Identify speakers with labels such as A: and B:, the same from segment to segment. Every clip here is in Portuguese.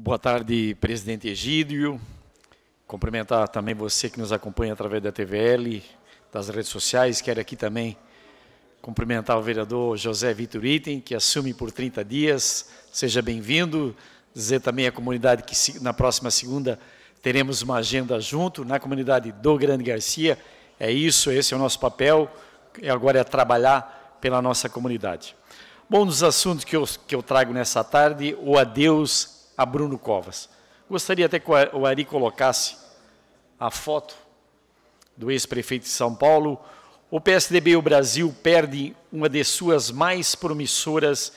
A: Boa tarde, presidente Egídio. Cumprimentar também você que nos acompanha através da TVL, das redes sociais. Quero aqui também cumprimentar o vereador José Vitor Item, que assume por 30 dias. Seja bem-vindo. Dizer também à comunidade que na próxima segunda teremos uma agenda junto na comunidade do Grande Garcia. É isso, esse é o nosso papel. E agora é trabalhar pela nossa comunidade. Bom, dos assuntos que eu, que eu trago nessa tarde, o adeus a Bruno Covas. Gostaria até que o Ari colocasse a foto do ex-prefeito de São Paulo. O PSDB e o Brasil perdem uma de suas mais promissoras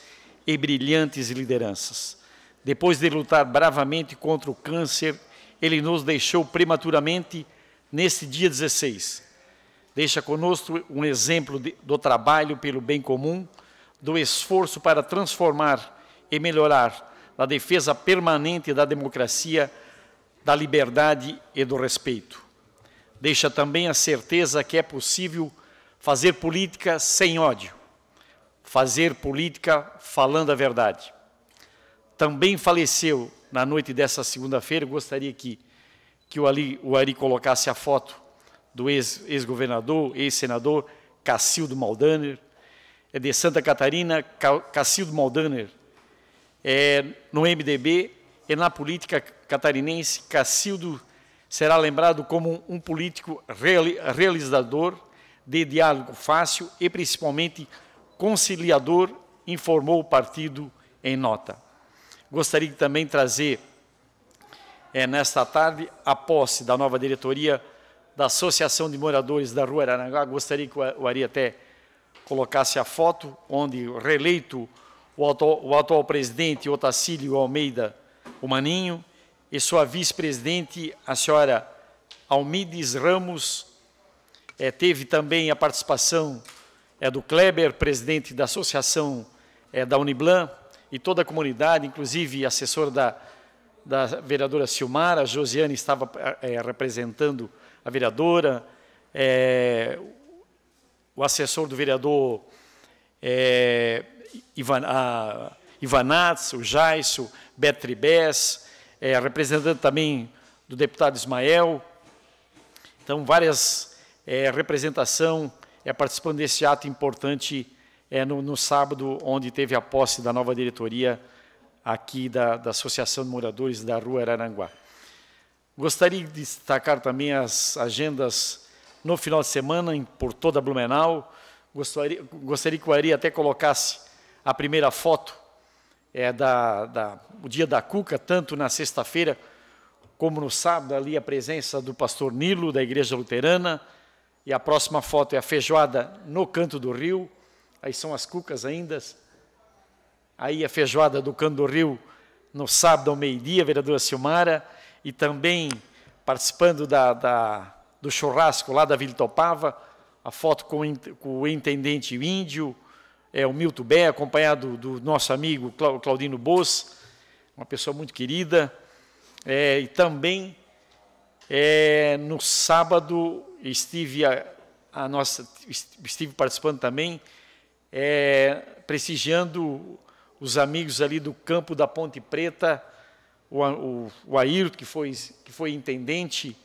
A: e brilhantes lideranças. Depois de lutar bravamente contra o câncer, ele nos deixou prematuramente neste dia 16. Deixa conosco um exemplo de, do trabalho pelo bem comum, do esforço para transformar e melhorar da defesa permanente da democracia, da liberdade e do respeito. Deixa também a certeza que é possível fazer política sem ódio, fazer política falando a verdade. Também faleceu na noite dessa segunda-feira, gostaria que, que o, Ali, o Ari colocasse a foto do ex-governador, ex ex-senador Cacildo Maldaner, é de Santa Catarina, Cacildo Maldaner, é, no MDB e é na política catarinense, Cacildo será lembrado como um político realizador de diálogo fácil e principalmente conciliador, informou o partido em nota. Gostaria de também trazer é, nesta tarde a posse da nova diretoria da Associação de Moradores da Rua Arananguá. Gostaria que o Ari até colocasse a foto onde o reeleito o atual, o atual presidente Otacílio Almeida o Maninho e sua vice-presidente, a senhora Almides Ramos, é, teve também a participação é, do Kleber, presidente da Associação é, da Uniblan, e toda a comunidade, inclusive assessor da, da vereadora Silmara, a Josiane estava é, representando a vereadora, é, o assessor do vereador é, Ivan, a Ivanatz, o Jaisso, Betribés, é, representante também do deputado Ismael. Então, várias é, representação é, participando desse ato importante é, no, no, sábado, onde teve a posse da nova diretoria aqui da, da Associação de Moradores da Rua Araranguá. Gostaria de destacar também as agendas no final de semana em, por toda Blumenau. Gostaria, gostaria que o Ari até colocasse a primeira foto é da, da o dia da Cuca, tanto na sexta-feira como no sábado, ali a presença do pastor Nilo, da Igreja Luterana. E a próxima foto é a feijoada no canto do rio. Aí são as cucas ainda. Aí a feijoada do canto do rio no sábado ao meio-dia, vereadora Silmara. E também participando da, da, do churrasco lá da Vila Topava. A foto com, com o intendente índio, é, o Milton Bé, acompanhado do nosso amigo Claudino Boas, uma pessoa muito querida, é, e também é, no sábado estive a, a, nossa estive participando também é, prestigiando os amigos ali do campo da Ponte Preta, o, o, o Ayrton, que foi, que foi intendente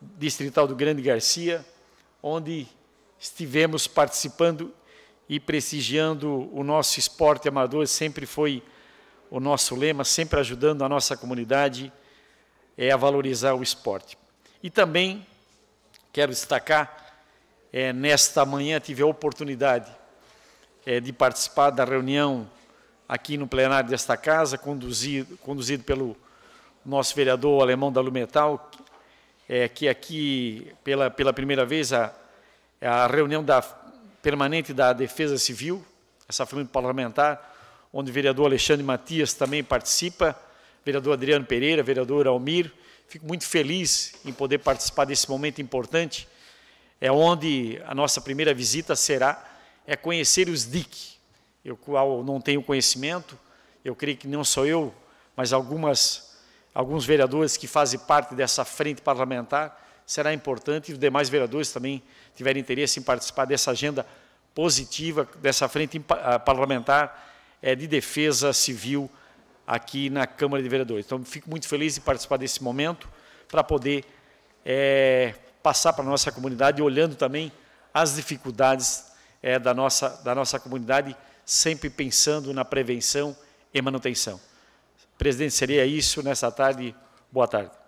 A: distrital do Grande Garcia, onde estivemos participando e prestigiando o nosso esporte amador, sempre foi o nosso lema, sempre ajudando a nossa comunidade é, a valorizar o esporte. E também quero destacar, é, nesta manhã tive a oportunidade é, de participar da reunião aqui no plenário desta casa, conduzido, conduzido pelo nosso vereador alemão da Lumetal, é, que aqui, pela, pela primeira vez, a, a reunião da permanente da Defesa Civil, essa família parlamentar, onde o vereador Alexandre Matias também participa, vereador Adriano Pereira, vereador Almir. Fico muito feliz em poder participar desse momento importante. É onde a nossa primeira visita será, é conhecer os DIC. Eu qual não tenho conhecimento, eu creio que não sou eu, mas algumas alguns vereadores que fazem parte dessa frente parlamentar será importante e os demais vereadores também tiverem interesse em participar dessa agenda positiva, dessa frente ah, parlamentar é, de defesa civil aqui na Câmara de Vereadores. Então, fico muito feliz de participar desse momento para poder é, passar para a nossa comunidade, olhando também as dificuldades é, da, nossa, da nossa comunidade, sempre pensando na prevenção e manutenção. Presidente, seria isso nessa tarde. Boa tarde.